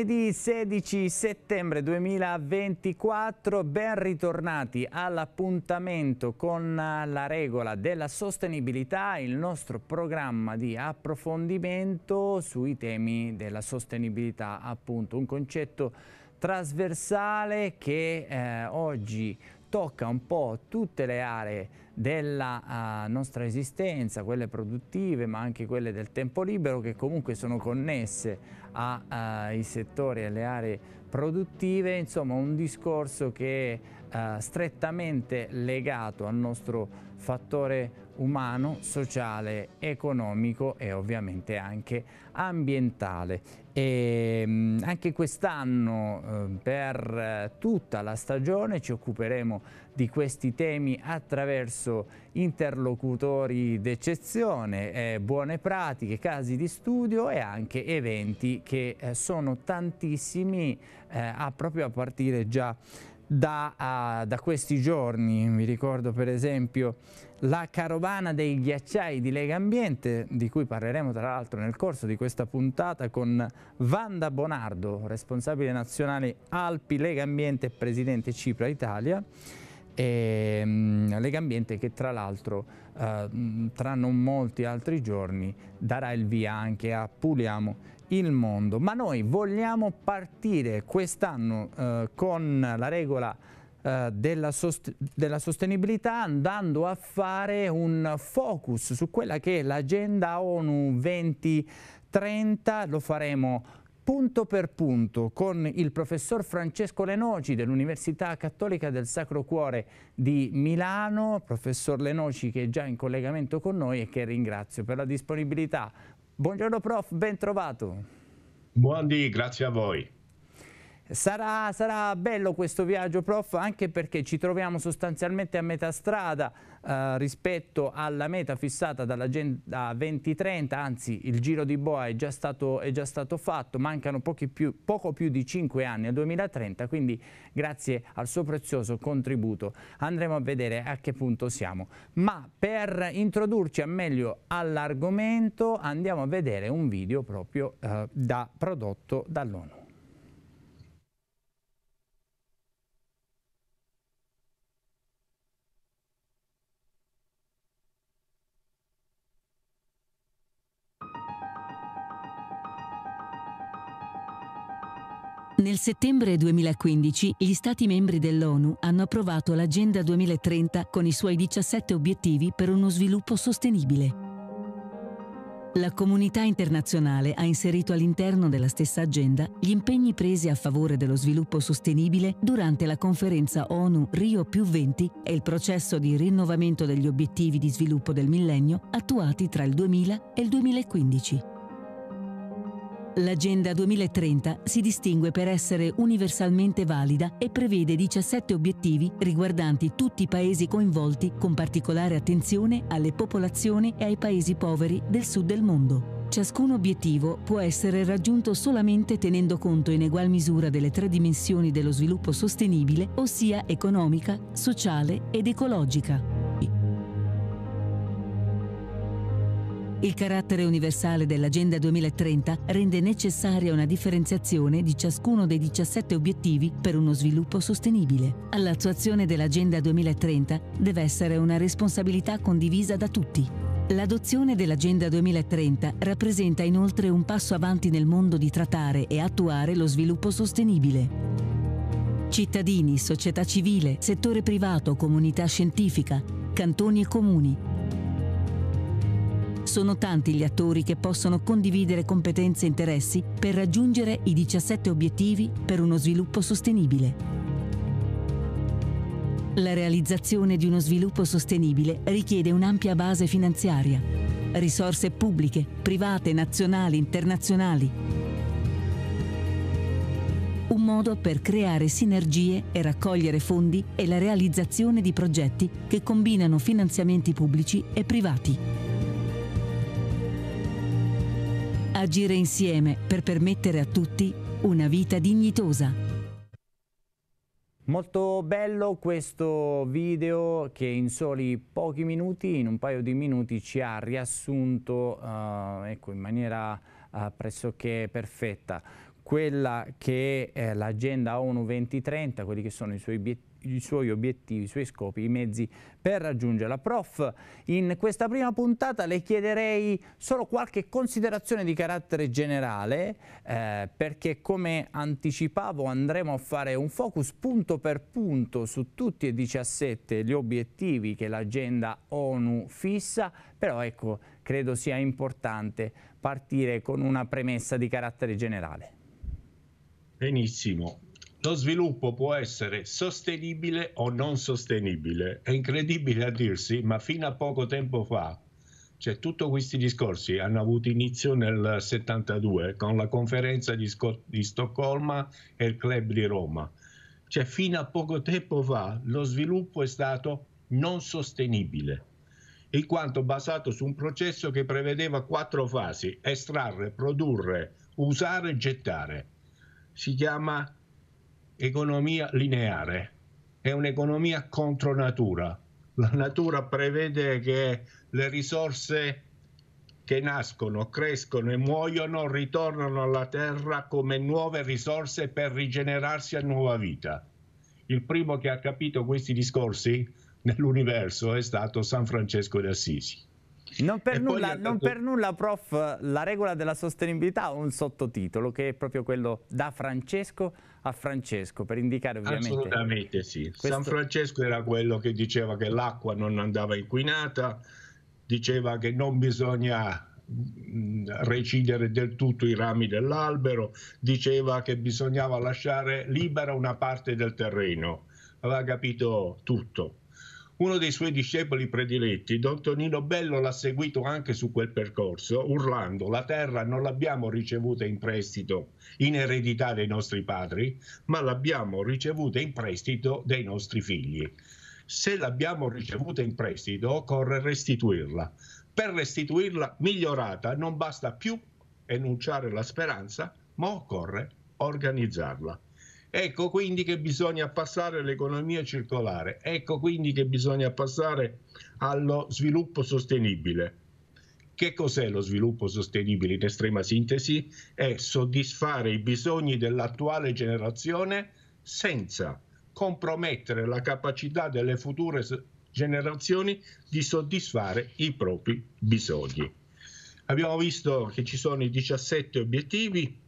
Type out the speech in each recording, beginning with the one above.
Lunedì 16 settembre 2024, ben ritornati all'appuntamento con la regola della sostenibilità, il nostro programma di approfondimento sui temi della sostenibilità, appunto un concetto trasversale che eh, oggi tocca un po' tutte le aree della uh, nostra esistenza, quelle produttive ma anche quelle del tempo libero che comunque sono connesse ai ah, uh, settori e alle aree produttive, insomma un discorso che è uh, ah, strettamente legato al nostro fattore umano, sociale, economico e ovviamente anche ambientale. E ehm, anche quest'anno ehm, per eh, tutta la stagione ci occuperemo di questi temi attraverso interlocutori d'eccezione, eh, buone pratiche, casi di studio e anche eventi che eh, sono tantissimi a proprio a partire già da, uh, da, questi giorni. Vi ricordo per esempio la carovana dei ghiacciai di Lega Ambiente, di cui parleremo tra l'altro nel corso di questa puntata con Vanda Bonardo, responsabile nazionale Alpi Lega Ambiente e presidente Cipra Italia. E, um, Lega Ambiente che tra l'altro uh, tra non molti altri giorni darà il via anche a Puliamo il mondo. Ma noi vogliamo partire quest'anno eh, con la regola eh, della, sost della, sostenibilità andando a fare un focus su quella che è l'agenda ONU 2030, lo faremo punto per punto con il professor Francesco Lenoci dell'Università Cattolica del Sacro Cuore di Milano, professor Lenoci che è già in collegamento con noi e che ringrazio per la disponibilità. Buongiorno prof, ben trovato. Buondì, grazie a voi. Sarà, sarà, bello questo viaggio prof anche perché ci troviamo sostanzialmente a metà strada eh, rispetto alla meta fissata dall'agenda 2030, anzi il giro di boa è già stato, è già stato fatto, mancano più, poco più di 5 anni al 2030, quindi grazie al suo prezioso contributo andremo a vedere a che punto siamo. Ma per introdurci meglio all'argomento andiamo a vedere un video proprio eh, da, prodotto dall'ONU. Nel settembre 2015 gli Stati membri dell'ONU hanno approvato l'Agenda 2030 con i suoi 17 obiettivi per uno sviluppo sostenibile. La comunità internazionale ha inserito all'interno della stessa agenda gli impegni presi a favore dello sviluppo sostenibile durante la conferenza ONU Rio più 20 e il processo di rinnovamento degli obiettivi di sviluppo del millennio attuati tra il 2000 e il 2015. L'Agenda 2030 si distingue per essere universalmente valida e prevede 17 obiettivi riguardanti tutti i paesi coinvolti con particolare attenzione alle popolazioni e ai paesi poveri del sud del mondo. Ciascun obiettivo può essere raggiunto solamente tenendo conto in egual misura delle tre dimensioni dello sviluppo sostenibile, ossia economica, sociale ed ecologica. Il carattere universale dell'Agenda 2030 rende necessaria una differenziazione di ciascuno dei 17 obiettivi per uno sviluppo sostenibile. All'attuazione dell'Agenda 2030 deve essere una responsabilità condivisa da tutti. L'adozione dell'Agenda 2030 rappresenta inoltre un passo avanti nel mondo di trattare e attuare lo sviluppo sostenibile. Cittadini, società civile, settore privato, comunità scientifica, cantoni e comuni sono tanti gli attori che possono condividere competenze e interessi per raggiungere i 17 obiettivi per uno sviluppo sostenibile. La realizzazione di uno sviluppo sostenibile richiede un'ampia base finanziaria, risorse pubbliche, private, nazionali, internazionali. Un modo per creare sinergie e raccogliere fondi è la realizzazione di progetti che combinano finanziamenti pubblici e privati. agire insieme per permettere a tutti una vita dignitosa. Molto bello questo video che in soli pochi minuti, in un paio di minuti, ci ha riassunto uh, ecco, in maniera uh, pressoché perfetta quella che è eh, l'agenda ONU 2030, quelli che sono i suoi obiettivi i suoi obiettivi, i suoi scopi, i mezzi per raggiungerla. Prof, in questa prima puntata le chiederei solo qualche considerazione di carattere generale, eh, perché come anticipavo andremo a fare un focus punto per punto su tutti e 17 gli obiettivi che l'agenda ONU fissa, però ecco, credo sia importante partire con una premessa di carattere generale. Benissimo, lo sviluppo può essere sostenibile o non sostenibile. È incredibile a dirsi, ma fino a poco tempo fa, cioè tutti questi discorsi hanno avuto inizio nel 72 con la conferenza di, Sco- di Stoccolma e il club di Roma. Cioè fino a poco tempo fa lo sviluppo è stato non sostenibile in quanto basato su un processo che prevedeva quattro fasi, estrarre, produrre, usare e gettare. Si chiama economia lineare, è un'economia contro natura. La natura prevede che le risorse che nascono, crescono e muoiono ritornano alla terra come nuove risorse per rigenerarsi a nuova vita. Il primo che ha capito questi discorsi nell'universo è stato San Francesco d'Assisi. Non, per nulla, non stato... per nulla, prof, la regola della sostenibilità ha un sottotitolo che è proprio quello da Francesco a Francesco, per indicare ovviamente... Assolutamente sì. Questo... San Francesco era quello che diceva che l'acqua non andava inquinata, diceva che non bisogna recidere del tutto i rami dell'albero, diceva che bisognava lasciare libera una parte del terreno, aveva capito tutto uno dei suoi discepoli prediletti, Don Tonino Bello, l'ha seguito anche su quel percorso, urlando la terra non l'abbiamo ricevuta in prestito in eredità dei nostri padri, ma l'abbiamo ricevuta in prestito dei nostri figli. Se l'abbiamo ricevuta in prestito occorre restituirla. Per restituirla migliorata non basta più enunciare la speranza, ma occorre organizzarla. Ecco quindi che bisogna passare all'economia circolare, ecco quindi che bisogna passare allo sviluppo sostenibile. Che cos'è lo sviluppo sostenibile in estrema sintesi? È soddisfare i bisogni dell'attuale generazione senza compromettere la capacità delle future generazioni di soddisfare i propri bisogni. Abbiamo visto che ci sono i 17 obiettivi.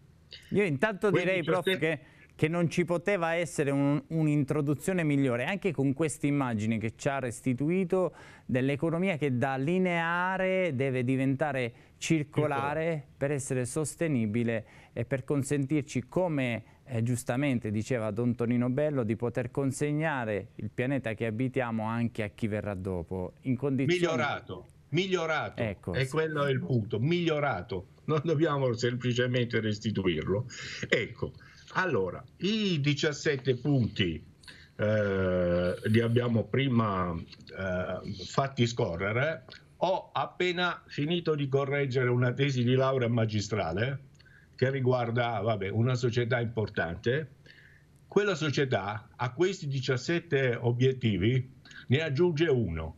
Io intanto direi, 17... prof, che che non ci poteva essere un'introduzione un migliore, anche con queste immagini che ci ha restituito dell'economia che da lineare deve diventare circolare per essere sostenibile e per consentirci, come eh, giustamente diceva Don Tonino Bello, di poter consegnare il pianeta che abitiamo anche a chi verrà dopo. In condizioni... Migliorato, migliorato, ecco. e quello è il punto, migliorato, non dobbiamo semplicemente restituirlo. Ecco. Allora, i 17 punti eh, li abbiamo prima eh, fatti scorrere. Ho appena finito di correggere una tesi di laurea magistrale che riguarda vabbè, una società importante. Quella società a questi 17 obiettivi ne aggiunge uno,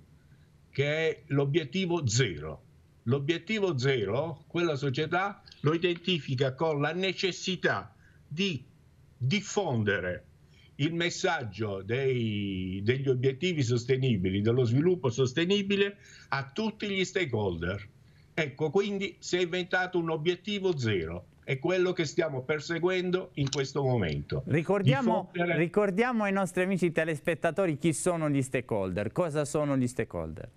che è l'obiettivo zero. L'obiettivo zero, quella società lo identifica con la necessità di diffondere il messaggio dei, degli obiettivi sostenibili, dello sviluppo sostenibile a tutti gli stakeholder. Ecco, quindi si è inventato un obiettivo zero. È quello che stiamo perseguendo in questo momento. Ricordiamo, ricordiamo ai nostri amici telespettatori chi sono gli stakeholder, cosa sono gli stakeholder.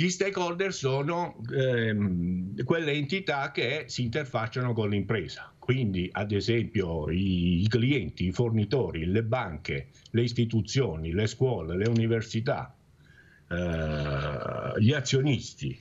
Gli stakeholder sono ehm, quelle entità che si interfacciano con l'impresa, quindi ad esempio i, i clienti, i fornitori, le banche, le istituzioni, le scuole, le università, eh, gli azionisti.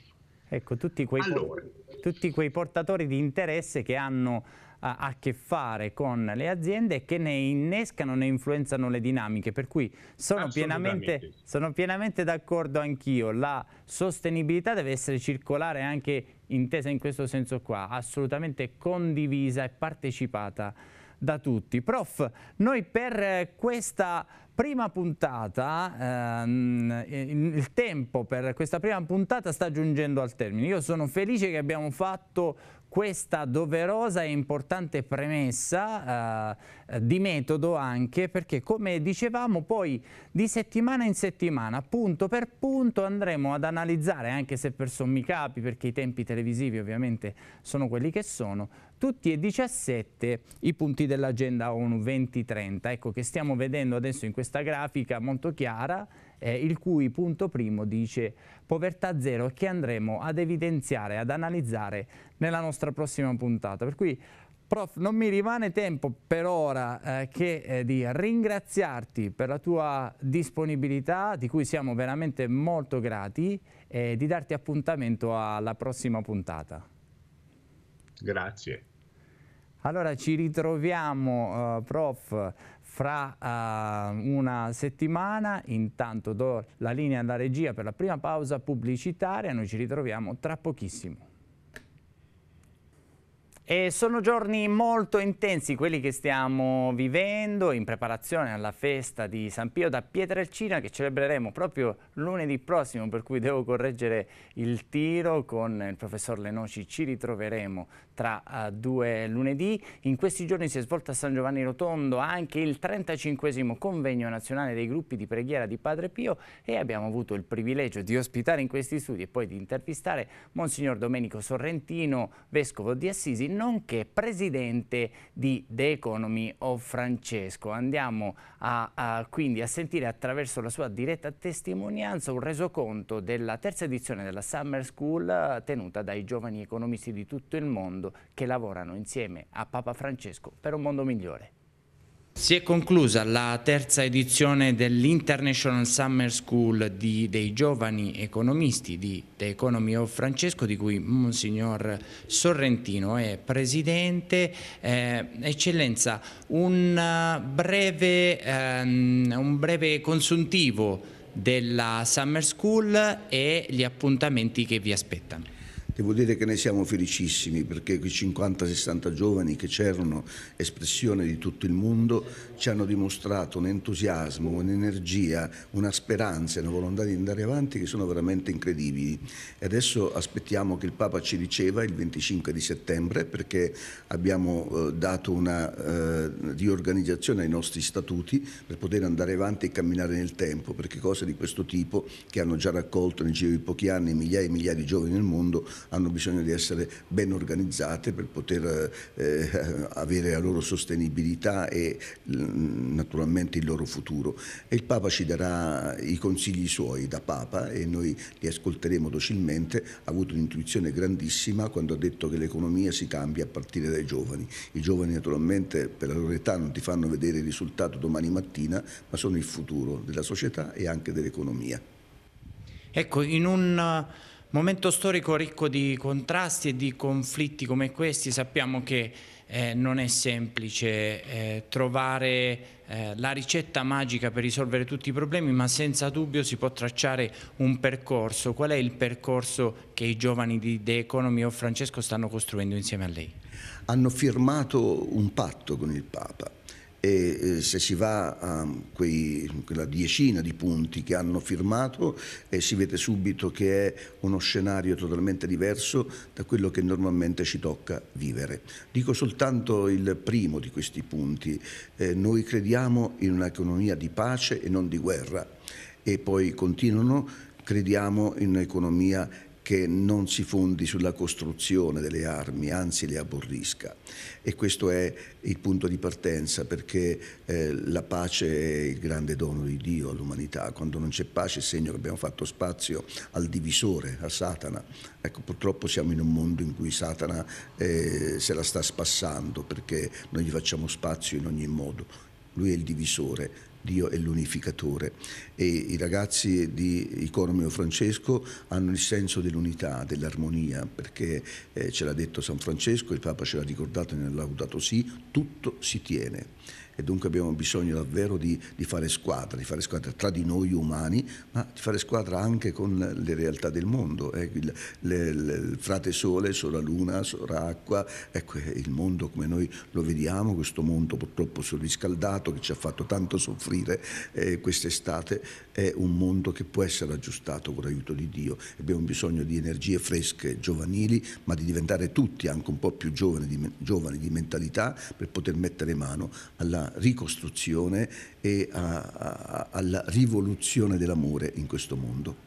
Ecco, tutti quei, allora, tutti quei portatori di interesse che hanno a, a che fare con le aziende che ne innescano, ne influenzano le dinamiche, per cui sono pienamente, pienamente d'accordo anch'io, la sostenibilità deve essere circolare anche intesa in questo senso qua, assolutamente condivisa e partecipata da tutti. Prof, noi per questa prima puntata, ehm, il tempo per questa prima puntata sta giungendo al termine. Io sono felice che abbiamo fatto questa doverosa e importante premessa eh, eh, di metodo anche perché come dicevamo poi di settimana in settimana punto per punto andremo ad analizzare anche se per sommi capi perché i tempi televisivi ovviamente sono quelli che sono tutti e 17 i punti dell'agenda ONU 2030 ecco che stiamo vedendo adesso in questa grafica molto chiara eh, il cui punto primo dice povertà zero che andremo ad evidenziare, ad analizzare nella nostra prossima puntata. Per cui Prof, non mi rimane tempo per ora eh, che eh, di ringraziarti per la tua disponibilità, di cui siamo veramente molto grati, e di darti appuntamento alla prossima puntata. Grazie. Allora ci ritroviamo, eh, prof, fra eh, una settimana. Intanto do la linea alla regia per la prima pausa pubblicitaria. Noi ci ritroviamo tra pochissimo. E sono giorni molto intensi quelli che stiamo vivendo in preparazione alla festa di San Pio da Pietrelcina che celebreremo proprio lunedì prossimo per cui devo correggere il tiro con il professor Lenoci ci ritroveremo tra uh, due lunedì. In questi giorni si è svolto a San Giovanni Rotondo anche il 35 convegno nazionale dei gruppi di preghiera di Padre Pio e abbiamo avuto il privilegio di ospitare in questi studi e poi di intervistare Monsignor Domenico Sorrentino, Vescovo di Assisi, nonché presidente di The Economy of Francesco. Andiamo a, a, quindi a sentire attraverso la sua diretta testimonianza un resoconto della terza edizione della Summer School eh, tenuta dai giovani economisti di tutto il mondo mondo che lavorano insieme a Papa Francesco per un mondo migliore. Si è conclusa la terza edizione dell'International Summer School di, dei giovani economisti di The Economy of Francesco, di cui Monsignor Sorrentino è presidente. Eh, eccellenza, un eh, breve, ehm, un breve consuntivo della Summer School e gli appuntamenti che vi aspettano. Devo dire che ne siamo felicissimi perché quei 50-60 giovani che c'erano, espressione di tutto il mondo, ci hanno dimostrato un entusiasmo, un'energia, una speranza e una volontà di andare avanti che sono veramente incredibili. E adesso aspettiamo che il Papa ci riceva il 25 di settembre perché abbiamo eh, dato una eh, riorganizzazione ai nostri statuti per poter andare avanti e camminare nel tempo, perché cose di questo tipo che hanno già raccolto nel giro di pochi anni migliaia e migliaia di giovani nel mondo hanno bisogno di essere ben organizzate per poter eh, eh avere la loro sostenibilità e mm, naturalmente il loro futuro. E il Papa ci darà i consigli suoi da Papa e noi li ascolteremo docilmente. Ha avuto un'intuizione grandissima quando ha detto che l'economia si cambia a partire dai giovani. I giovani naturalmente per la loro età non ti fanno vedere il risultato domani mattina, ma sono il futuro della società e anche dell'economia. Ecco, in un Momento storico ricco di contrasti e di conflitti come questi, sappiamo che eh, non è semplice eh, trovare eh, la ricetta magica per risolvere tutti i problemi, ma senza dubbio si può tracciare un percorso. Qual è il percorso che i giovani di The Economy o Francesco stanno costruendo insieme a lei? Hanno firmato un patto con il Papa e eh, se si va a quei, quella diecina di punti che hanno firmato eh, si vede subito che è uno scenario totalmente diverso da quello che normalmente ci tocca vivere. Dico soltanto il primo di questi punti, eh, noi crediamo in un'economia di pace e non di guerra e poi continuano crediamo in un'economia che non si fondi sulla costruzione delle armi, anzi le aborrisca. E questo è il punto di partenza perché eh, la pace è il grande dono di Dio all'umanità. Quando non c'è pace è segno che abbiamo fatto spazio al divisore, a Satana. Ecco, purtroppo siamo in un mondo in cui Satana eh, se la sta spassando perché noi gli facciamo spazio in ogni modo. Lui è il divisore, Dio è l'unificatore e i ragazzi di Iconomio Francesco hanno il senso dell'unità, dell'armonia, perché eh, ce l'ha detto San Francesco, il Papa ce l'ha ricordato e ne ha laudato sì, tutto si tiene e dunque abbiamo bisogno davvero di, di, fare squadra, di fare squadra tra di noi umani, ma di fare squadra anche con le realtà del mondo. Eh, il, le, le, frate Sole, sola Luna, sola Acqua, ecco eh, il mondo come noi lo vediamo, questo mondo purtroppo surriscaldato che ci ha fatto tanto soffrire eh, quest'estate, è un mondo che può essere aggiustato con l'aiuto di Dio. Abbiamo bisogno di energie fresche, giovanili, ma di diventare tutti anche un po' più giovani di, giovani di mentalità per poter mettere mano alla ricostruzione e a, a, alla rivoluzione dell'amore in questo mondo.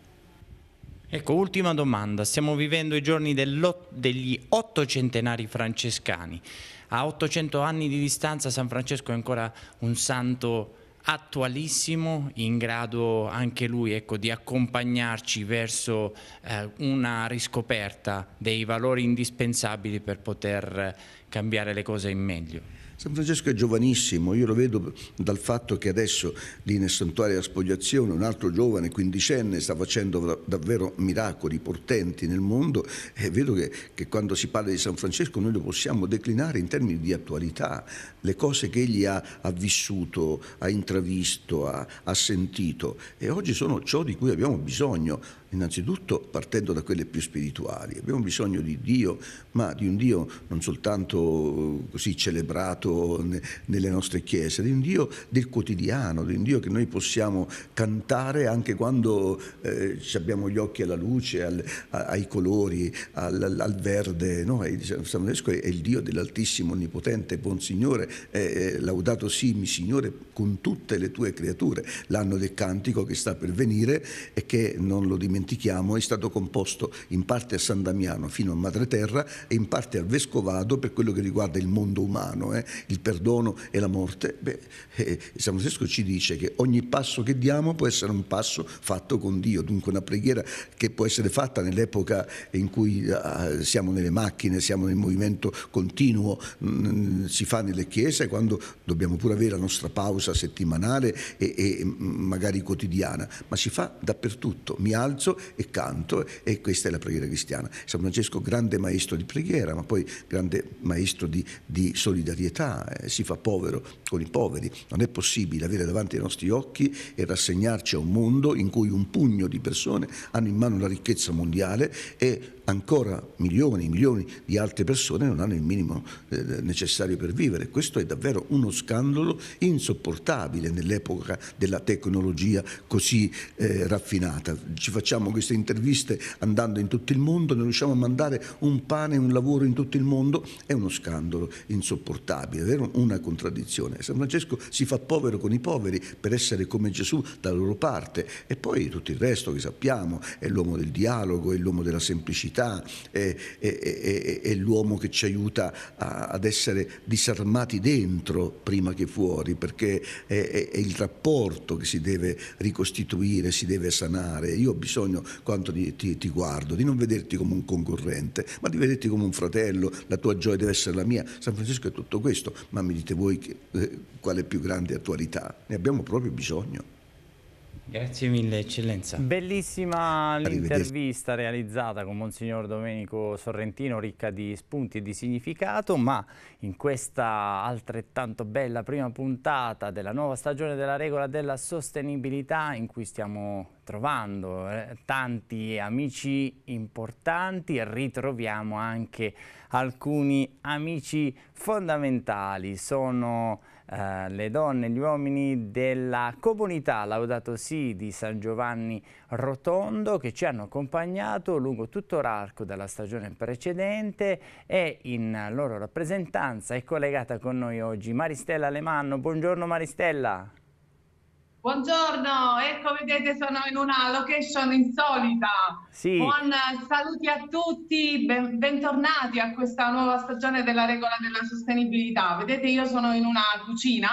Ecco, ultima domanda. Stiamo vivendo i giorni degli otto centenari francescani. A 800 anni di distanza San Francesco è ancora un santo attualissimo, in grado anche lui ecco, di accompagnarci verso eh, una riscoperta dei valori indispensabili per poter eh, cambiare le cose in meglio. San Francesco è giovanissimo, io lo vedo dal fatto che adesso lì nel santuario della spogliazione un altro giovane quindicenne sta facendo davvero miracoli portenti nel mondo e vedo che, che quando si parla di San Francesco noi lo possiamo declinare in termini di attualità, le cose che egli ha, ha vissuto, ha intravisto, ha, ha sentito e oggi sono ciò di cui abbiamo bisogno innanzitutto partendo da quelle più spirituali. Abbiamo bisogno di Dio, ma di un Dio non soltanto eh, così celebrato nelle nostre chiese, di un Dio del quotidiano, di un Dio che noi possiamo cantare anche quando eh, abbiamo gli occhi alla luce, al, ai colori, al, al verde. No? San Francesco è il Dio dell'Altissimo Onnipotente, buon Signore, eh, laudato sì, mi Signore, con tutte le tue creature. L'anno del cantico che sta per venire e che non lo dimentichiamo dimentichiamo, è stato composto in parte a San Damiano fino a Madreterra e in parte al Vescovado per quello che riguarda il mondo umano, eh, il perdono e la morte. Beh, eh, San Francesco ci dice che ogni passo che diamo può essere un passo fatto con Dio, dunque una preghiera che può essere fatta nell'epoca in cui eh, siamo nelle macchine, siamo nel movimento continuo, mh, mm, si fa nelle chiese quando dobbiamo pure avere la nostra pausa settimanale e, e mm, magari quotidiana, ma si fa dappertutto. Mi alzo Cristo e canto e questa è la preghiera cristiana. San Francesco grande maestro di preghiera, ma poi grande maestro di, di solidarietà, eh, si fa povero con i poveri. Non è possibile avere davanti ai nostri occhi e rassegnarci a un mondo in cui un pugno di persone hanno in mano la ricchezza mondiale e ancora milioni e milioni di altre persone non hanno il minimo eh, necessario per vivere. Questo è davvero uno scandalo insopportabile nell'epoca della tecnologia così eh, raffinata. Ci facciamo queste interviste andando in tutto il mondo, non riusciamo a mandare un pane, e un lavoro in tutto il mondo, è uno scandalo insopportabile, è vero? una contraddizione. San Francesco si fa povero con i poveri per essere come Gesù dalla loro parte e poi tutto il resto che sappiamo, è l'uomo del dialogo, è l'uomo della semplicità l'umanità è, è, è, è l'uomo che ci aiuta a, ad essere disarmati dentro prima che fuori, perché è, il rapporto che si deve ricostituire, si deve sanare. Io ho bisogno, quando di, ti, ti guardo, di non vederti come un concorrente, ma di vederti come un fratello, la tua gioia deve essere la mia. San Francesco è tutto questo, ma mi dite voi che, eh, quale più grande attualità? Ne abbiamo proprio bisogno. Grazie mille eccellenza. Bellissima l'intervista realizzata con Monsignor Domenico Sorrentino, ricca di spunti e di significato, ma in questa altrettanto bella prima puntata della nuova stagione della regola della sostenibilità in cui stiamo trovando eh, tanti amici importanti e ritroviamo anche alcuni amici fondamentali. Sono eh, le donne e gli uomini della comunità Laudato Si di San Giovanni Rotondo che ci hanno accompagnato lungo tutto l'arco della stagione precedente e in loro rappresentanza è collegata con noi oggi Maristella Alemanno. Buongiorno Maristella. Buongiorno, e come vedete sono in una location insolita. Sì. Buon eh, saluti a tutti, ben, bentornati a questa nuova stagione della regola della sostenibilità. Vedete io sono in una cucina,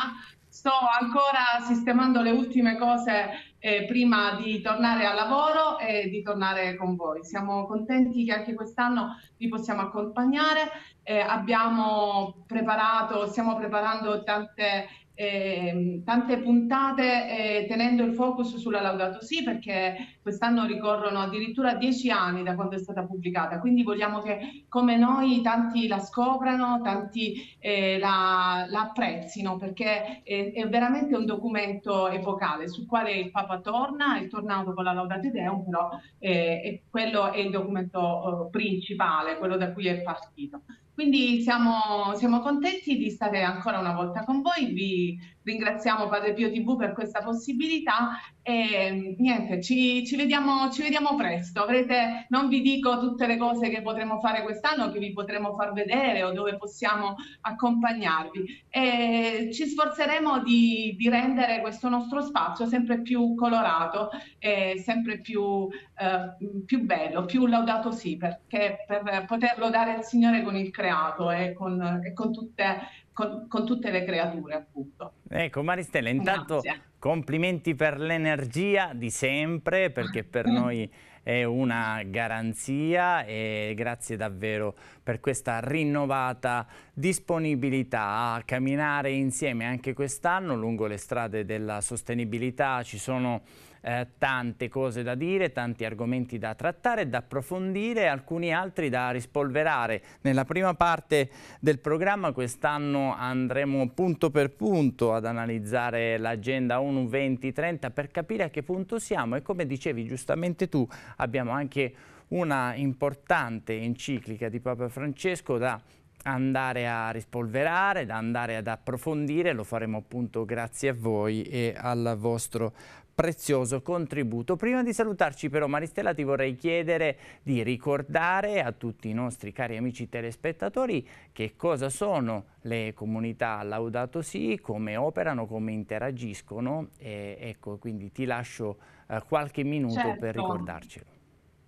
sto ancora sistemando le ultime cose eh, prima di tornare al lavoro e di tornare con voi. Siamo contenti che anche quest'anno vi possiamo accompagnare. Eh, abbiamo preparato, stiamo preparando tante eh, tante puntate eh, tenendo il focus sulla Laudato Si perché quest'anno ricorrono addirittura dieci anni da quando è stata pubblicata, quindi vogliamo che come noi tanti la scoprano, tanti eh, la, la, apprezzino perché è, è, veramente un documento epocale sul quale il Papa torna, è tornato con la Laudato Deum, però eh, quello è il documento oh, principale, quello da cui è partito. Quindi siamo, siamo, contenti di stare ancora una volta con voi, vi ringraziamo Padre Pio TV per questa possibilità e ehm, niente, ci, ci, vediamo, ci vediamo presto. Avrete, non vi dico tutte le cose che potremo fare quest'anno, che vi potremo far vedere o dove possiamo accompagnarvi. E ci sforzeremo di, di rendere questo nostro spazio sempre più colorato, e sempre più, eh, più bello, più laudato sì, perché per poterlo dare al Signore con il creato e con, e con tutte con, con, tutte le creature, appunto. Ecco, Maristella, intanto Grazie. Complimenti per l'energia di sempre, perché per noi è una garanzia e grazie davvero per questa rinnovata disponibilità a camminare insieme anche quest'anno lungo le strade della sostenibilità. Ci sono eh, tante cose da dire, tanti argomenti da trattare, da approfondire, alcuni altri da rispolverare. Nella prima parte del programma quest'anno andremo punto per punto ad analizzare l'agenda 1 20 30 per capire a che punto siamo e come dicevi giustamente tu abbiamo anche una importante enciclica di Papa Francesco da andare a rispolverare, da andare ad approfondire, lo faremo appunto grazie a voi e al vostro prezioso contributo. Prima di salutarci però Maristella ti vorrei chiedere di ricordare a tutti i nostri cari amici telespettatori che cosa sono le comunità Laudato Si, come operano, come interagiscono e ecco quindi ti lascio eh, qualche minuto certo. per ricordarcelo.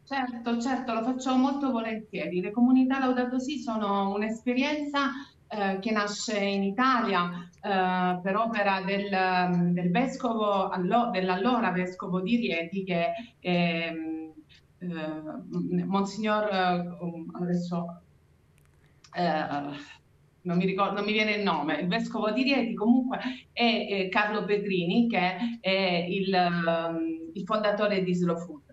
Certo, certo, lo faccio molto volentieri. Le comunità Laudato Si sono un'esperienza eh, che nasce in Italia eh, per opera del, mm, del vescovo, allo, dell'allora vescovo di Rieti che è mm, eh, Monsignor, eh, um, adesso non mi, ricordo, non mi, viene il nome, il vescovo di Rieti comunque è, è Carlo Petrini che è il, mm, il fondatore di Slow Food.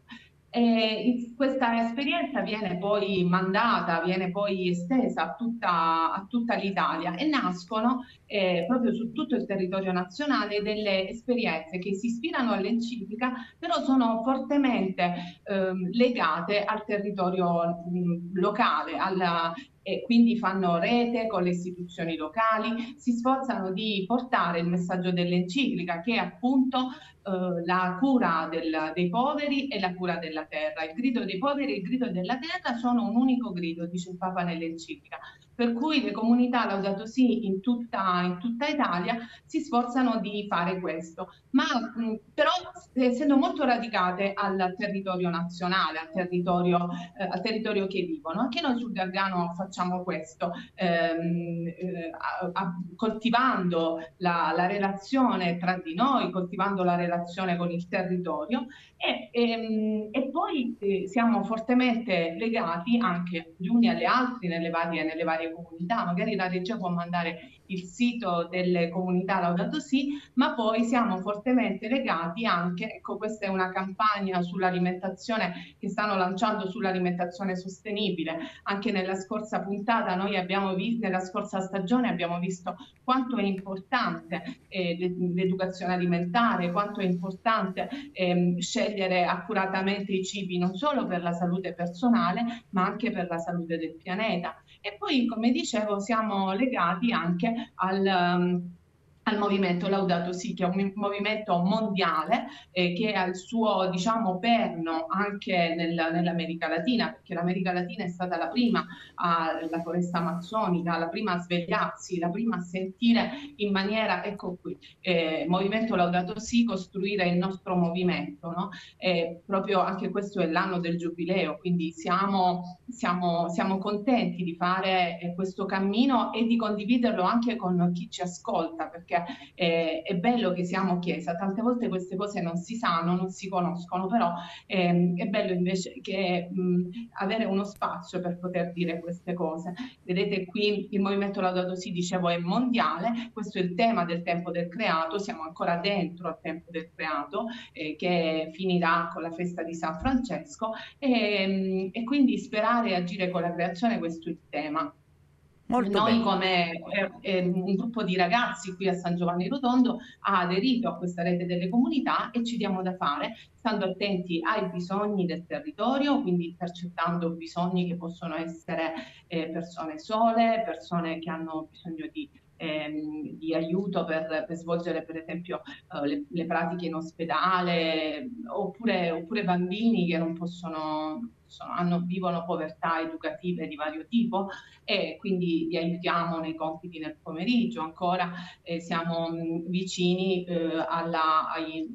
E questa esperienza viene poi mandata, viene poi estesa a tutta, a tutta l'Italia e nascono eh, proprio su tutto il territorio nazionale delle esperienze che si ispirano all'enciclica, però sono fortemente ehm, legate al territorio mh, mm, locale, alla, e quindi fanno rete con le istituzioni locali, si sforzano di portare il messaggio dell'enciclica che appunto eh, la cura del, dei poveri e la cura della terra. Il grido dei poveri e il grido della terra sono un unico grido, dice il Papa nell'enciclica, per cui le comunità Laudato Si in tutta, in tutta Italia si sforzano di fare questo, ma però eh, essendo molto radicate al territorio nazionale, al territorio, eh, al territorio che vivono. Anche noi sul Gargano facciamo questo, ehm, eh, a, a, coltivando la, la relazione tra di noi, coltivando la relazione relazione con il territorio e, e, ehm, e poi eh, siamo fortemente legati anche gli uni alle altre nelle varie, nelle varie comunità, magari la regia può mandare il sito delle comunità Laudato Si, ma poi siamo fortemente legati anche, ecco questa è una campagna sull'alimentazione che stanno lanciando sull'alimentazione sostenibile, anche nella scorsa puntata noi abbiamo visto, nella scorsa stagione abbiamo visto quanto è importante eh, l'educazione alimentare, quanto è importante eh, scegliere accuratamente i cibi non solo per la salute personale ma anche per la salute del pianeta. E poi, come dicevo, siamo legati anche al ehm, al movimento Laudato Si, che è un movimento mondiale eh, che ha il suo diciamo, perno anche nel, nell'America Latina, perché l'America Latina è stata la prima la foresta amazzonica, la prima a svegliarsi, la prima a sentire in maniera, ecco qui, eh, movimento Laudato Si, costruire il nostro movimento. No? E proprio anche questo è l'anno del giubileo, quindi siamo, siamo, siamo contenti di fare eh, questo cammino e di condividerlo anche con chi ci ascolta, perché perché eh, è bello che siamo chiesa, tante volte queste cose non si sanno, non si conoscono, però eh, è bello invece che mh, avere uno spazio per poter dire queste cose. Vedete qui il movimento Laudato Si dicevo è mondiale, questo è il tema del tempo del creato, siamo ancora dentro al tempo del creato eh, che finirà con la festa di San Francesco e, ehm, e quindi sperare e agire con la creazione questo è il tema. Molto Noi bene. come eh, eh, un gruppo di ragazzi qui a San Giovanni Rotondo ha aderito a questa rete delle comunità e ci diamo da fare stando attenti ai bisogni del territorio, quindi intercettando bisogni che possono essere eh, persone sole, persone che hanno bisogno di ehm, di aiuto per, per, svolgere per esempio eh, le, le, pratiche in ospedale oppure, oppure bambini che non possono, sono, hanno, vivono povertà educative di vario tipo e quindi li aiutiamo nei compiti nel pomeriggio ancora mm, eh, siamo mh, vicini alla, ai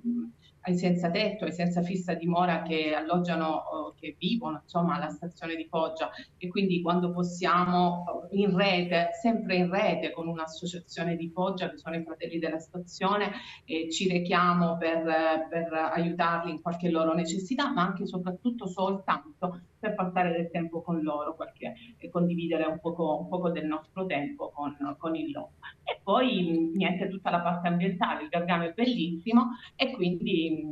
ai senza tetto, ai senza fissa dimora che alloggiano, che vivono insomma alla stazione di Foggia e quindi quando possiamo eh, in rete, sempre in rete con un'associazione di Foggia che sono i fratelli della stazione, eh, ci rechiamo per, per aiutarli in qualche loro necessità ma anche e soprattutto soltanto per passare del tempo con loro qualche, e condividere un poco, un poco, del nostro tempo con, con il loro. E poi niente, tutta la parte ambientale, il Gargano è bellissimo e quindi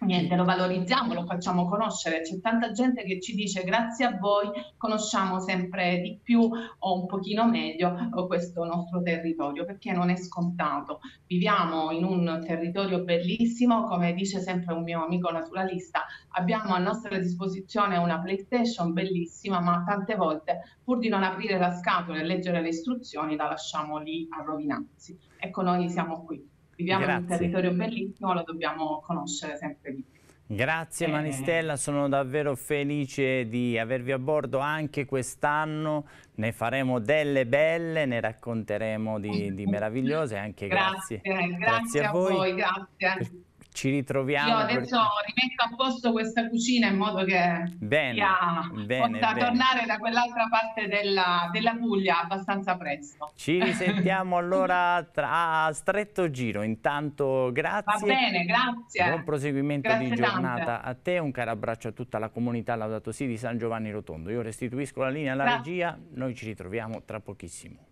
niente, lo valorizziamo, lo facciamo conoscere. C'è tanta gente che ci dice grazie a voi conosciamo sempre di più o un pochino meglio eh, questo nostro territorio, perché non è scontato. Viviamo in un territorio bellissimo, come dice sempre un mio amico naturalista, abbiamo a nostra disposizione una PlayStation bellissima, ma tante volte pur di non aprire la scatola e leggere le istruzioni la lasciamo lì a rovinarsi. Ecco, noi siamo qui Viviamo Grazie. in un territorio bellissimo, lo dobbiamo conoscere sempre di più. Grazie eh. Manistella, sono davvero felice di avervi a bordo anche quest'anno, ne faremo delle belle, ne racconteremo di, di meravigliose, anche grazie. Grazie, grazie, grazie a, voi. A voi grazie ci ritroviamo. Io adesso per... rimetto a posto questa cucina in modo che bene, bene, possa bene. tornare da quell'altra parte della, della, Puglia abbastanza presto. Ci risentiamo allora tra, a stretto giro. Intanto grazie. Va bene, grazie. Buon proseguimento grazie di giornata tante. a te. Un caro abbraccio a tutta la comunità Laudato Si di San Giovanni Rotondo. Io restituisco la linea alla grazie. regia. Noi ci ritroviamo tra pochissimo.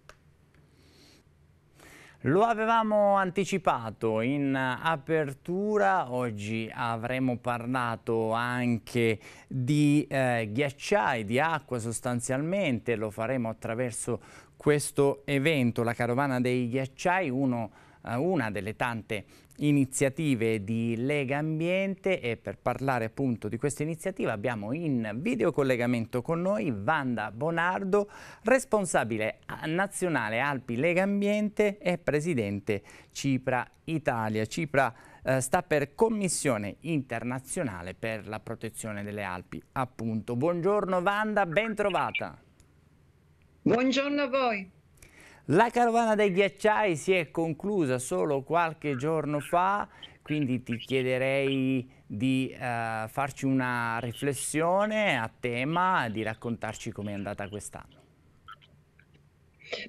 Lo avevamo anticipato in apertura, oggi avremo parlato anche di eh, ghiacciai, di acqua sostanzialmente, lo faremo attraverso questo evento, la carovana dei ghiacciai, uno una delle tante iniziative di Lega Ambiente e per parlare appunto di questa iniziativa abbiamo in videocollegamento con noi Vanda Bonardo, responsabile nazionale Alpi Lega Ambiente e presidente Cipra Italia. Cipra eh, sta per Commissione Internazionale per la Protezione delle Alpi, appunto. Buongiorno Vanda, ben trovata. Buongiorno a voi. La carovana dei ghiacciai si è conclusa solo qualche giorno fa, quindi ti chiederei di eh, farci una riflessione a tema, di raccontarci com'è andata quest'anno.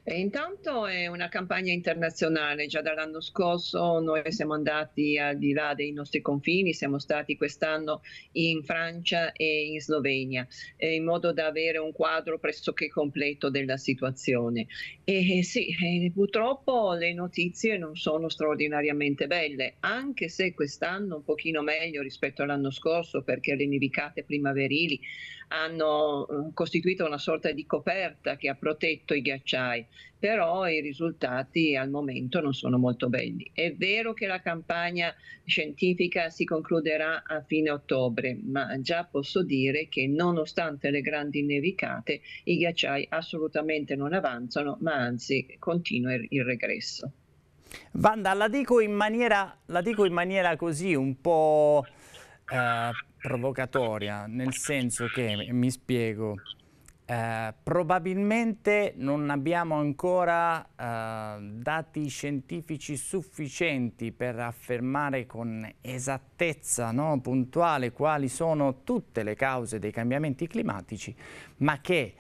E intanto è una campagna internazionale, già dall'anno scorso noi siamo andati al di là dei nostri confini, siamo stati quest'anno in Francia e in Slovenia, eh, in modo da avere un quadro pressoché completo della situazione. E eh, sì, eh, purtroppo le notizie non sono straordinariamente belle, anche se quest'anno un pochino meglio rispetto all'anno scorso perché le nevicate primaverili hanno mm, costituito una sorta di coperta che ha protetto i ghiacciai, però i risultati al momento non sono molto belli. È vero che la campagna scientifica si concluderà a fine ottobre, ma già posso dire che nonostante le grandi nevicate i ghiacciai assolutamente non avanzano, ma anzi continua il regresso. Vanda, la dico in maniera, la dico in maniera così un po' Eh, provocatoria, nel senso che, mi spiego, eh, probabilmente non abbiamo ancora eh, dati scientifici sufficienti per affermare con esattezza no, puntuale quali sono tutte le cause dei cambiamenti climatici, ma che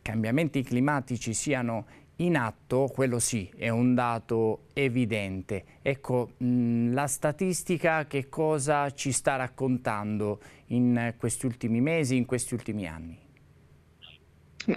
cambiamenti climatici siano in atto, quello sì, è un dato evidente. Ecco, mh, mm, la statistica che cosa ci sta raccontando in questi ultimi mesi, in questi ultimi anni?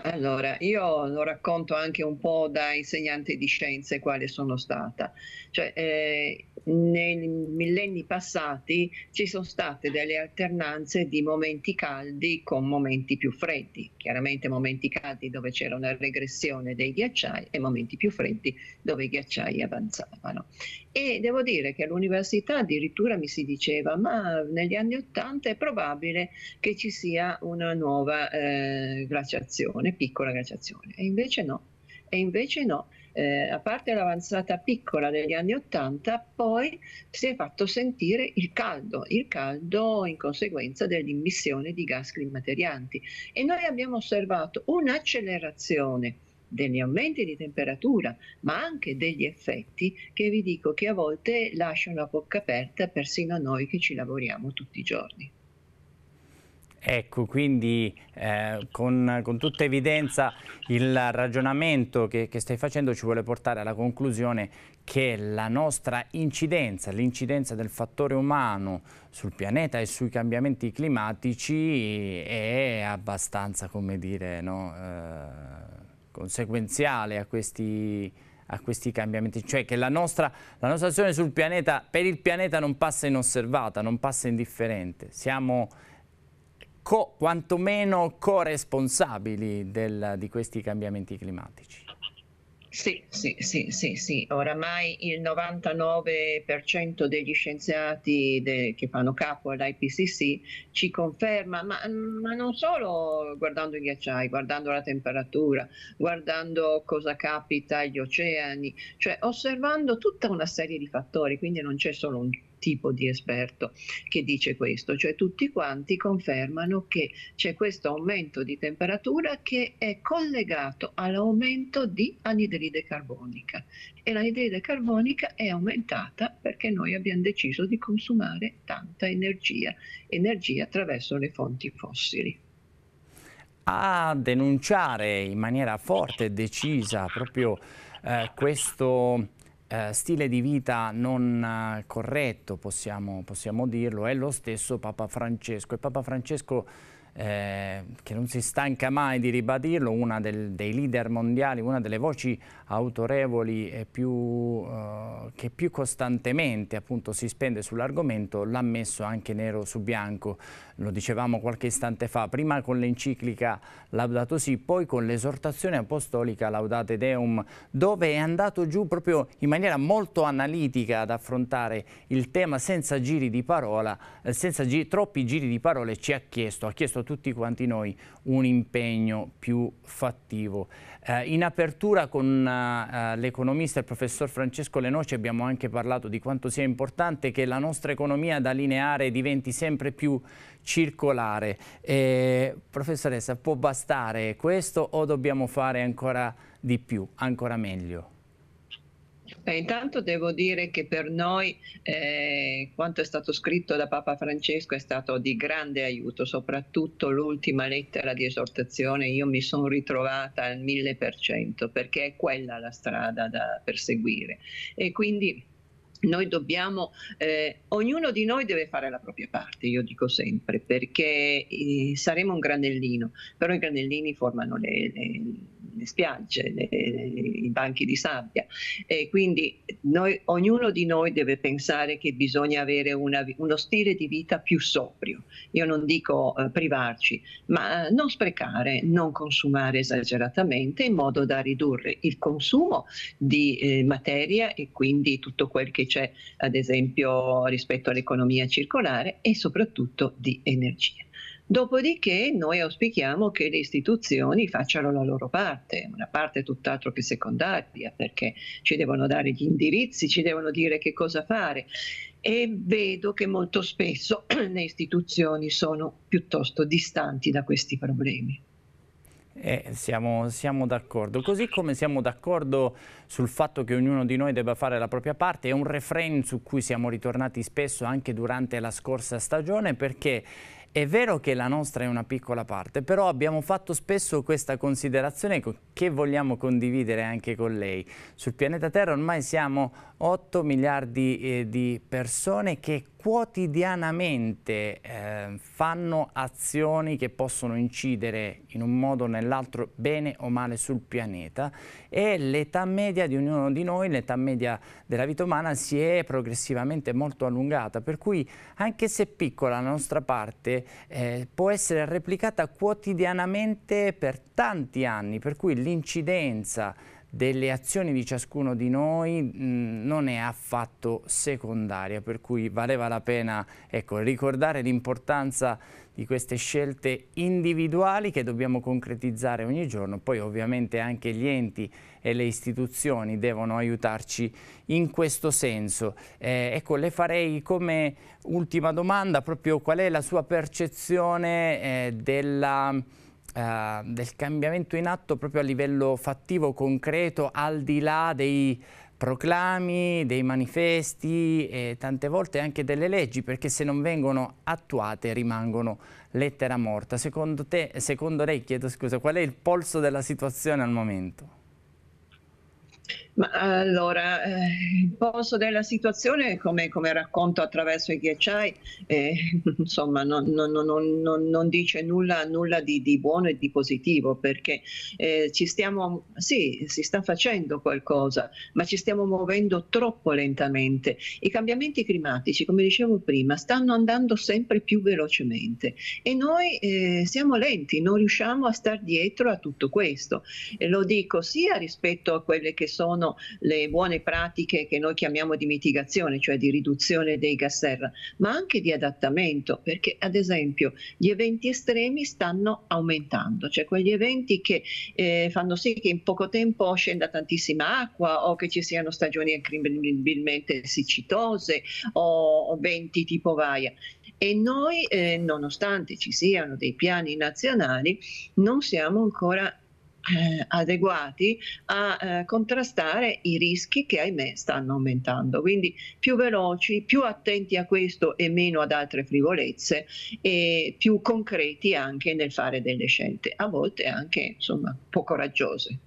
Allora, io lo racconto anche un po' da insegnante di scienze quale sono stata. Cioè, eh, nei millenni passati ci sono state delle alternanze di momenti caldi con momenti più freddi. Chiaramente momenti caldi dove c'era una regressione dei ghiacciai e momenti più freddi dove i ghiacciai avanzavano. E devo dire che all'università addirittura mi si diceva, ma negli anni Ottanta è probabile che ci sia una nuova eh, glaciazione glaciazione, piccola glaciazione. E invece no, e invece no. Eh, a parte l'avanzata piccola degli anni Ottanta, poi si è fatto sentire il caldo, il caldo in conseguenza dell'immissione di gas climaterianti. E noi abbiamo osservato un'accelerazione degli aumenti di temperatura, ma anche degli effetti che vi dico che a volte lasciano la bocca aperta persino a noi che ci lavoriamo tutti i giorni. Ecco, quindi eh, con, con, tutta evidenza il ragionamento che, che, stai facendo ci vuole portare alla conclusione che la nostra incidenza, l'incidenza del fattore umano sul pianeta e sui cambiamenti climatici è abbastanza, come dire, no, eh, conseguenziale a questi a questi cambiamenti, cioè che la nostra, la nostra azione sul pianeta, per il pianeta non passa inosservata, non passa indifferente. Siamo co, quantomeno corresponsabili del, di questi cambiamenti climatici. Sì, sì, sì, sì, sì, oramai il 99% degli scienziati de, che fanno capo all'IPCC ci conferma, ma, ma, non solo guardando i ghiacciai, guardando la temperatura, guardando cosa capita agli oceani, cioè osservando tutta una serie di fattori, quindi non c'è solo un, tipo di esperto che dice questo, cioè tutti quanti confermano che c'è questo aumento di temperatura che è collegato all'aumento di anidride carbonica e l'anidride carbonica è aumentata perché noi abbiamo deciso di consumare tanta energia, energia attraverso le fonti fossili a denunciare in maniera forte e decisa proprio eh, questo eh, stile di vita non eh, corretto, possiamo, possiamo dirlo, è lo stesso Papa Francesco. E Papa Francesco eh, che non si stanca mai di ribadirlo, una del, dei leader mondiali, una delle voci autorevoli e più, eh, che più costantemente appunto, si spende sull'argomento, l'ha messo anche nero su bianco, lo dicevamo qualche istante fa, prima con l'enciclica Laudato Si, poi con l'esortazione apostolica Laudate Deum, dove è andato giù proprio in maniera molto analitica ad affrontare il tema senza giri di parola, eh, senza gi troppi giri di parole, ci ha chiesto, ha chiesto tutti quanti noi un impegno più fattivo. Eh, in apertura con eh, eh l'economista il professor Francesco Lenoce abbiamo anche parlato di quanto sia importante che la nostra economia da lineare diventi sempre più circolare. Eh, professoressa, può bastare questo o dobbiamo fare ancora di più, ancora meglio? Beh, intanto devo dire che per noi eh, quanto è stato scritto da Papa Francesco è stato di grande aiuto, soprattutto l'ultima lettera di esortazione. Io mi sono ritrovata al mille per cento perché è quella la strada da perseguire. E quindi noi dobbiamo, eh, ognuno di noi deve fare la propria parte, io dico sempre, perché eh, saremo un granellino, però i granellini formano le, le le spiagge, le, i banchi di sabbia. E quindi noi, ognuno di noi deve pensare che bisogna avere una, uno stile di vita più sobrio. Io non dico eh, privarci, ma non sprecare, non consumare esageratamente in modo da ridurre il consumo di eh, materia e quindi tutto quel che c'è, ad esempio, rispetto all'economia circolare e soprattutto di energia. Dopodiché noi auspichiamo che le istituzioni facciano la loro parte, una parte tutt'altro che secondaria, perché ci devono dare gli indirizzi, ci devono dire che cosa fare. E vedo che molto spesso le istituzioni sono piuttosto distanti da questi problemi. Eh, siamo, siamo d'accordo, così come siamo d'accordo sul fatto che ognuno di noi debba fare la propria parte, è un refrain su cui siamo ritornati spesso anche durante la scorsa stagione perché è vero che la nostra è una piccola parte, però abbiamo fatto spesso questa considerazione che vogliamo condividere anche con lei. Sul pianeta Terra ormai siamo 8 miliardi eh, di persone che quotidianamente eh, fanno azioni che possono incidere in un modo o nell'altro bene o male sul pianeta e l'età media di ognuno di noi, l'età media della vita umana si è progressivamente molto allungata, per cui anche se piccola la nostra parte eh, può essere replicata quotidianamente per tanti anni, per cui l'incidenza delle azioni di ciascuno di noi mh, mm, non è affatto secondaria, per cui valeva la pena ecco, ricordare l'importanza di queste scelte individuali che dobbiamo concretizzare ogni giorno, poi ovviamente anche gli enti e le istituzioni devono aiutarci in questo senso. Eh, ecco, le farei come ultima domanda proprio qual è la sua percezione eh, della eh, del cambiamento in atto proprio a livello fattivo, concreto, al di là dei proclami, dei manifesti e tante volte anche delle leggi perché se non vengono attuate rimangono lettera morta. Secondo, te, secondo lei, chiedo scusa, qual è il polso della situazione al momento? Ma allora, eh, il posto della situazione, come, come racconto attraverso i ghiacciai, eh, insomma, non, non, non, non, dice nulla, nulla di, di, buono e di positivo, perché eh, ci stiamo, sì, si sta facendo qualcosa, ma ci stiamo muovendo troppo lentamente. I cambiamenti climatici, come dicevo prima, stanno andando sempre più velocemente e noi eh, siamo lenti, non riusciamo a star dietro a tutto questo. E lo dico sia rispetto a quelle che sono sono le buone pratiche che noi chiamiamo di mitigazione, cioè di riduzione dei gas serra, ma anche di adattamento, perché ad esempio gli eventi estremi stanno aumentando, cioè quegli eventi che eh, fanno sì che in poco tempo scenda tantissima acqua o che ci siano stagioni incredibilmente siccitose o, venti tipo vaia e noi eh, nonostante ci siano dei piani nazionali non siamo ancora eh, adeguati a eh, contrastare i rischi che ahimè stanno aumentando. Quindi più veloci, più attenti a questo e meno ad altre frivolezze e più concreti anche nel fare delle scelte, a volte anche insomma, poco po' coraggiose.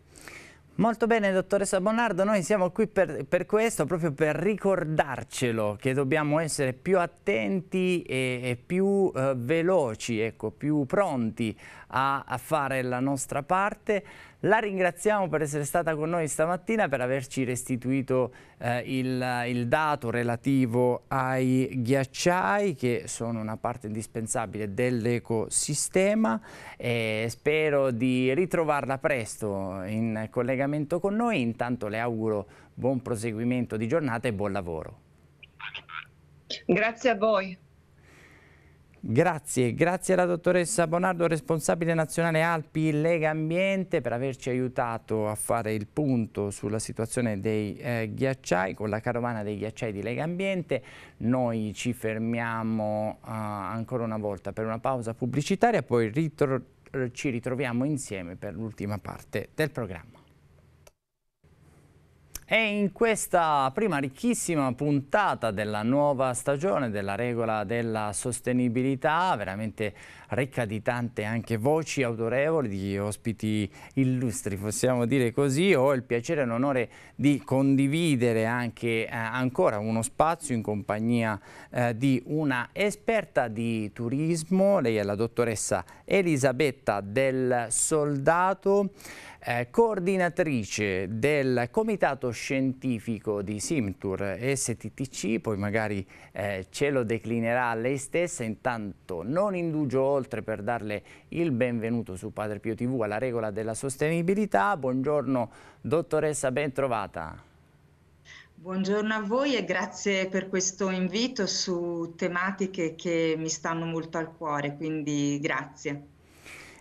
Molto bene, dottoressa Bonardo, noi siamo qui per, per, questo, proprio per ricordarcelo che dobbiamo essere più attenti e, e più eh, veloci, ecco, più pronti a, a fare la nostra parte. La ringraziamo per essere stata con noi stamattina, per averci restituito eh, il, il dato relativo ai ghiacciai che sono una parte indispensabile dell'ecosistema spero di ritrovarla presto in collegamento con noi. Intanto le auguro buon proseguimento di giornata e buon lavoro. Grazie a voi. Grazie, grazie alla dottoressa Bonardo, responsabile nazionale Alpi Lega Ambiente, per averci aiutato a fare il punto sulla situazione dei eh, ghiacciai, con la carovana dei ghiacciai di Lega Ambiente. Noi ci fermiamo uh, ancora una volta per una pausa pubblicitaria, poi ritro ci ritroviamo insieme per l'ultima parte del programma. E in questa prima ricchissima puntata della nuova stagione della regola della sostenibilità, veramente ricca di tante anche voci autorevoli, di ospiti illustri, possiamo dire così. Ho il piacere e l'onore di condividere anche eh, ancora uno spazio in compagnia eh, di una esperta di turismo, lei è la dottoressa Elisabetta del Soldato, eh, coordinatrice del Comitato Scientifico di Simtur STTC, poi magari eh, ce lo declinerà lei stessa, intanto non indugio oltre per darle il benvenuto su Padre Pio TV alla regola della sostenibilità. Buongiorno dottoressa, ben trovata. Buongiorno a voi e grazie per questo invito su tematiche che mi stanno molto al cuore, quindi grazie.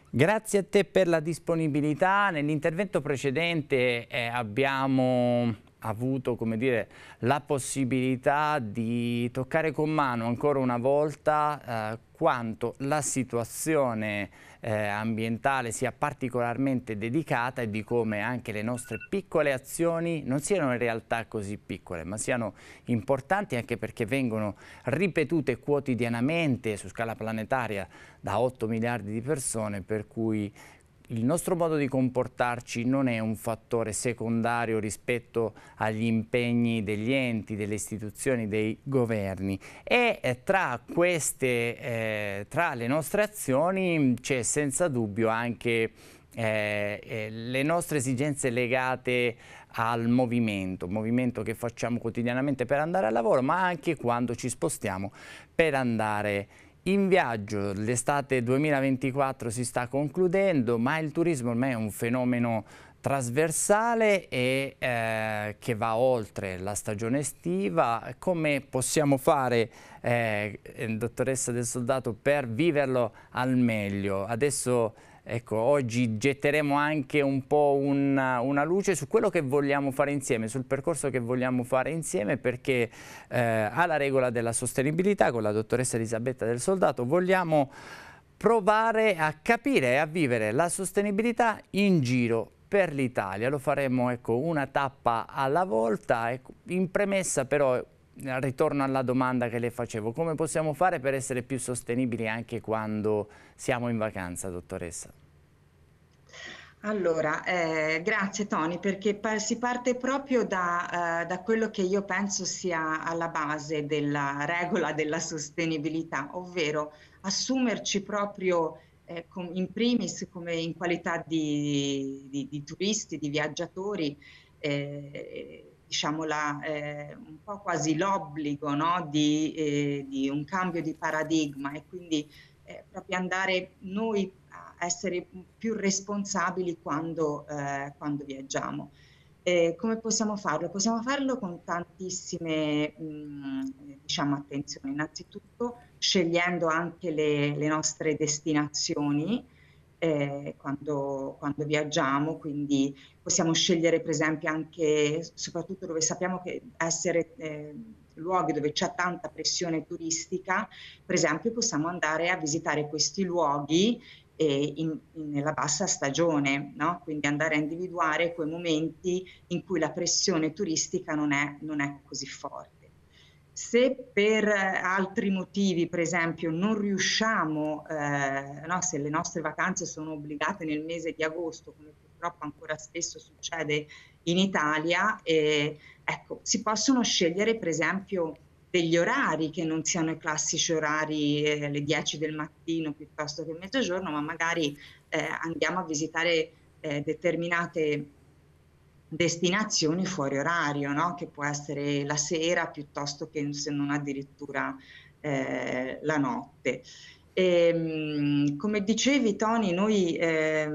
Grazie a te per la disponibilità. Nell'intervento precedente eh, abbiamo avuto come dire, la possibilità di toccare con mano ancora una volta eh, quanto la situazione eh, ambientale sia particolarmente dedicata e di come anche le nostre piccole azioni non siano in realtà così piccole, ma siano importanti anche perché vengono ripetute quotidianamente su scala planetaria da 8 miliardi di persone, per cui il nostro modo di comportarci non è un fattore secondario rispetto agli impegni degli enti, delle istituzioni, dei governi e eh, tra queste, eh, tra le nostre azioni c'è senza dubbio anche eh, eh, le nostre esigenze legate al movimento, movimento che facciamo quotidianamente per andare al lavoro, ma anche quando ci spostiamo per andare a in viaggio, l'estate 2024 si sta concludendo, ma il turismo ormai è un fenomeno trasversale e eh, che va oltre la stagione estiva. Come possiamo fare, eh, eh dottoressa del Soldato, per viverlo al meglio? Adesso Ecco, oggi getteremo anche un po' una, una, luce su quello che vogliamo fare insieme, sul percorso che vogliamo fare insieme perché eh, alla regola della sostenibilità con la dottoressa Elisabetta del Soldato vogliamo provare a capire e a vivere la sostenibilità in giro per l'Italia. Lo faremo ecco, una tappa alla volta, ecco, in premessa però ritorno alla domanda che le facevo, come possiamo fare per essere più sostenibili anche quando siamo in vacanza, dottoressa? Allora, eh, grazie Tony, perché par si parte proprio da, eh, da, quello che io penso sia alla base della regola della sostenibilità, ovvero assumerci proprio eh, in primis come in qualità di, di, di turisti, di viaggiatori, eh, diciamo la, eh, un po' quasi l'obbligo no? di, eh, di, un cambio di paradigma e quindi eh, proprio andare noi a essere più responsabili quando, eh, quando viaggiamo. come possiamo farlo? Possiamo farlo con tantissime mh, mm, diciamo, attenzioni, innanzitutto scegliendo anche le, le nostre destinazioni, eh, quando, quando, viaggiamo, quindi possiamo scegliere per esempio anche, soprattutto dove sappiamo che essere eh, luoghi dove c'è tanta pressione turistica, per esempio possiamo andare a visitare questi luoghi eh, in, in, nella bassa stagione, no? quindi andare a individuare quei momenti in cui la pressione turistica non è, non è così forte. Se per eh, altri motivi, per esempio, non riusciamo, eh, no, se le nostre vacanze sono obbligate nel mese di agosto, come purtroppo ancora spesso succede in Italia, eh, ecco, si possono scegliere per esempio degli orari che non siano i classici orari eh, le 10 del mattino piuttosto che mezzogiorno, ma magari eh, andiamo a visitare eh, determinate destinazioni fuori orario, no? che può essere la sera piuttosto che se non addirittura eh, la notte. E, ehm, come dicevi Tony, noi eh,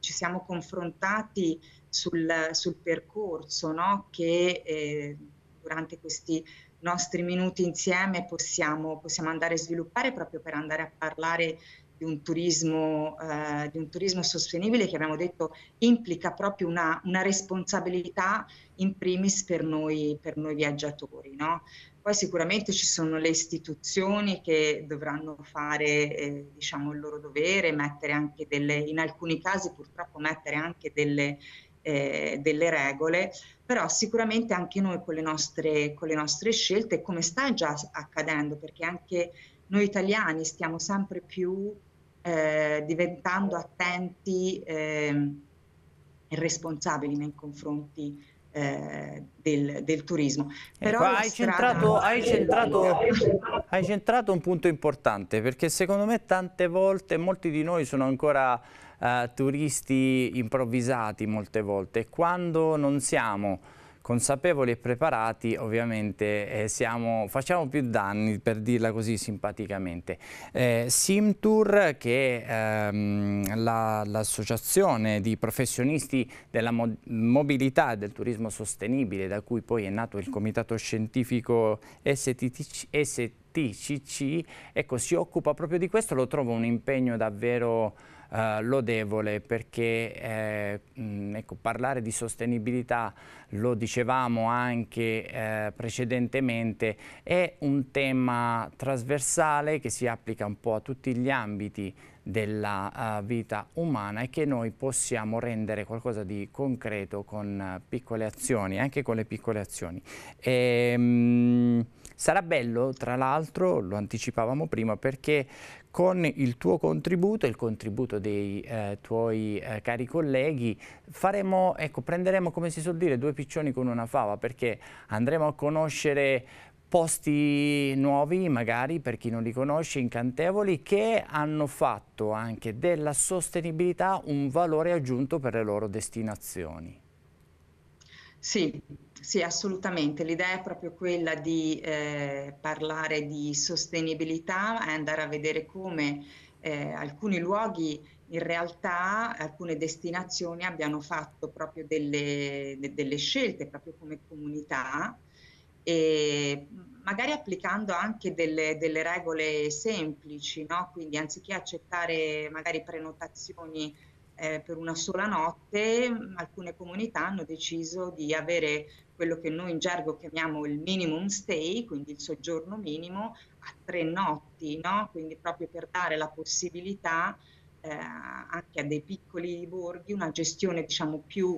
ci siamo confrontati sul, sul percorso no? che eh, durante questi nostri minuti insieme possiamo, possiamo andare a sviluppare proprio per andare a parlare di un turismo, eh, di un turismo sostenibile che abbiamo detto implica proprio una, una responsabilità in primis per noi, per noi viaggiatori. No? Poi sicuramente ci sono le istituzioni che dovranno fare eh, diciamo, il loro dovere, mettere anche delle, in alcuni casi purtroppo mettere anche delle, eh, delle regole, però sicuramente anche noi con le, nostre, con le nostre scelte, come sta già accadendo, perché anche noi italiani stiamo sempre più eh, diventando attenti eh, e responsabili nei confronti eh, del, del, turismo. Ecco, Però ecco, hai, strada... centrato, hai, centrato, hai, centrato, un punto importante perché secondo me tante volte molti di noi sono ancora eh, turisti improvvisati molte volte quando non siamo consapevoli e preparati ovviamente eh, siamo, facciamo più danni per dirla così simpaticamente. Eh, Simtour che è ehm, l'associazione la, di professionisti della mo mobilità e del turismo sostenibile da cui poi è nato il comitato scientifico STTC, STTCC, ecco si occupa proprio di questo, lo trovo un impegno davvero eh, lodevole perché eh, ecco, parlare di sostenibilità, lo dicevamo anche eh, precedentemente, è un tema trasversale che si applica un po' a tutti gli ambiti della uh, vita umana e che noi possiamo rendere qualcosa di concreto con uh, piccole azioni, anche con le piccole azioni. E, ehm, mh, Sarà bello, tra l'altro, lo anticipavamo prima, perché con il tuo contributo, e il contributo dei eh, tuoi eh, cari colleghi, faremo, ecco, prenderemo, come si suol dire, due piccioni con una fava, perché andremo a conoscere posti nuovi, magari per chi non li conosce, incantevoli, che hanno fatto anche della sostenibilità un valore aggiunto per le loro destinazioni. Sì, sì, assolutamente. L'idea è proprio quella di eh, parlare di sostenibilità e andare a vedere come eh, alcuni luoghi in realtà alcune destinazioni abbiano fatto proprio delle, de, delle scelte proprio come comunità e magari applicando anche delle, delle regole semplici, no? quindi anziché accettare magari prenotazioni eh, per una sola notte alcune comunità hanno deciso di avere quello che noi in gergo chiamiamo il minimum stay, quindi il soggiorno minimo, a tre notti, no? quindi proprio per dare la possibilità eh, anche a dei piccoli borghi una gestione diciamo, più,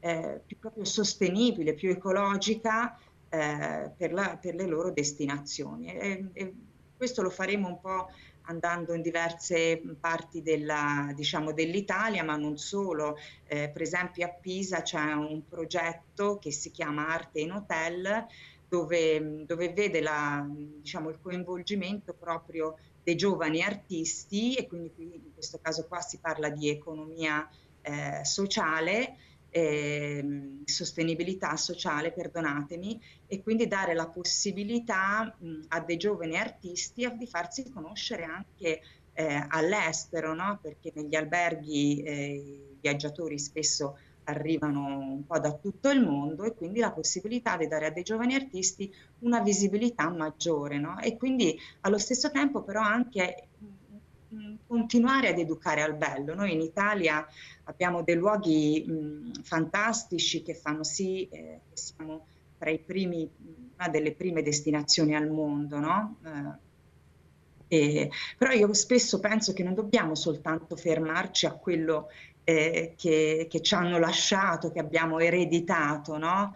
eh, più sostenibile, più ecologica eh, per, la, per, le loro destinazioni. E, e questo lo faremo un po' andando in diverse parti della, diciamo, dell'Italia, ma non solo. Eh, per esempio a Pisa c'è un progetto che si chiama Arte in Hotel, dove, dove vede la, diciamo, il coinvolgimento proprio dei giovani artisti e quindi qui in questo caso qua si parla di economia eh, sociale eh, sostenibilità sociale, perdonatemi, e quindi dare la possibilità mh, a dei giovani artisti eh, di farsi conoscere anche eh, all'estero, no? perché negli alberghi eh, i viaggiatori spesso arrivano un po' da tutto il mondo e quindi la possibilità di dare a dei giovani artisti una visibilità maggiore no? e quindi allo stesso tempo però anche continuare ad educare al bello. Noi in Italia abbiamo dei luoghi mh, fantastici che fanno sì eh, che siamo tra i primi, una delle prime destinazioni al mondo, no? Eh, eh, però io spesso penso che non dobbiamo soltanto fermarci a quello eh, che, che, ci hanno lasciato, che abbiamo ereditato, no?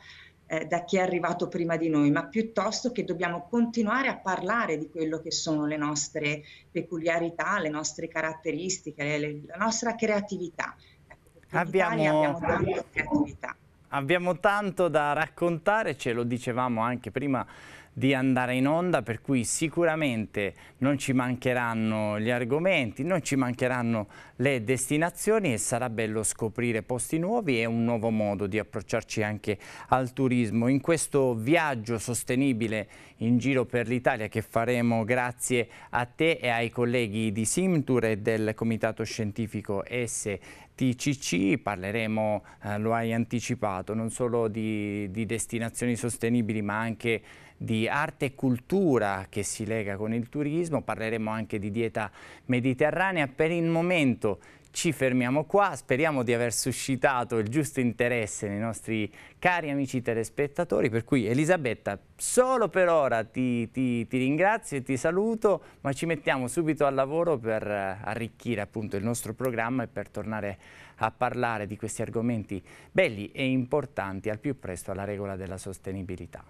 eh, da chi è arrivato prima di noi, ma piuttosto che dobbiamo continuare a parlare di quello che sono le nostre peculiarità, le nostre caratteristiche, le, le, la nostra creatività. Ecco, abbiamo... abbiamo, creatività. abbiamo tanto da raccontare, ce lo dicevamo anche prima di andare in onda, per cui sicuramente non ci mancheranno gli argomenti, non ci mancheranno le destinazioni e sarà bello scoprire posti nuovi e un nuovo modo di approcciarci anche al turismo. In questo viaggio sostenibile in giro per l'Italia che faremo grazie a te e ai colleghi di Simtur e del Comitato Scientifico STCC, parleremo, eh, lo hai anticipato, non solo di, di destinazioni sostenibili ma anche di arte e cultura che si lega con il turismo, parleremo anche di dieta mediterranea. Per il momento ci fermiamo qua, speriamo di aver suscitato il giusto interesse nei nostri cari amici telespettatori, per cui Elisabetta solo per ora ti, ti, ti ringrazio e ti saluto, ma ci mettiamo subito al lavoro per eh, arricchire appunto il nostro programma e per tornare a parlare di questi argomenti belli e importanti al più presto alla regola della sostenibilità.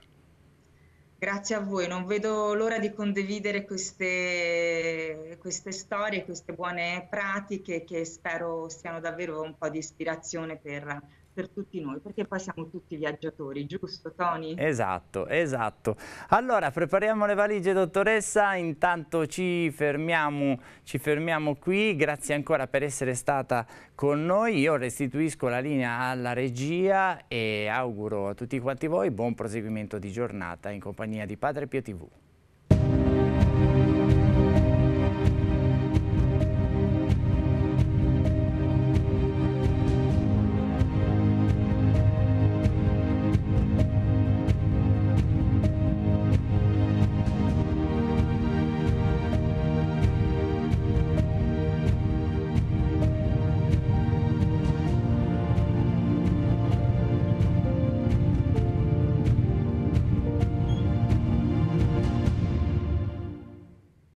Grazie a voi, non vedo l'ora di condividere queste, queste, storie, queste buone pratiche che spero siano davvero un po' di ispirazione per per tutti noi, perché poi siamo tutti viaggiatori, giusto Tony? Esatto, esatto. Allora, prepariamo le valigie, dottoressa, intanto ci fermiamo, ci fermiamo qui, grazie ancora per essere stata con noi, io restituisco la linea alla regia e auguro a tutti quanti voi buon proseguimento di giornata in compagnia di Padre Pio TV.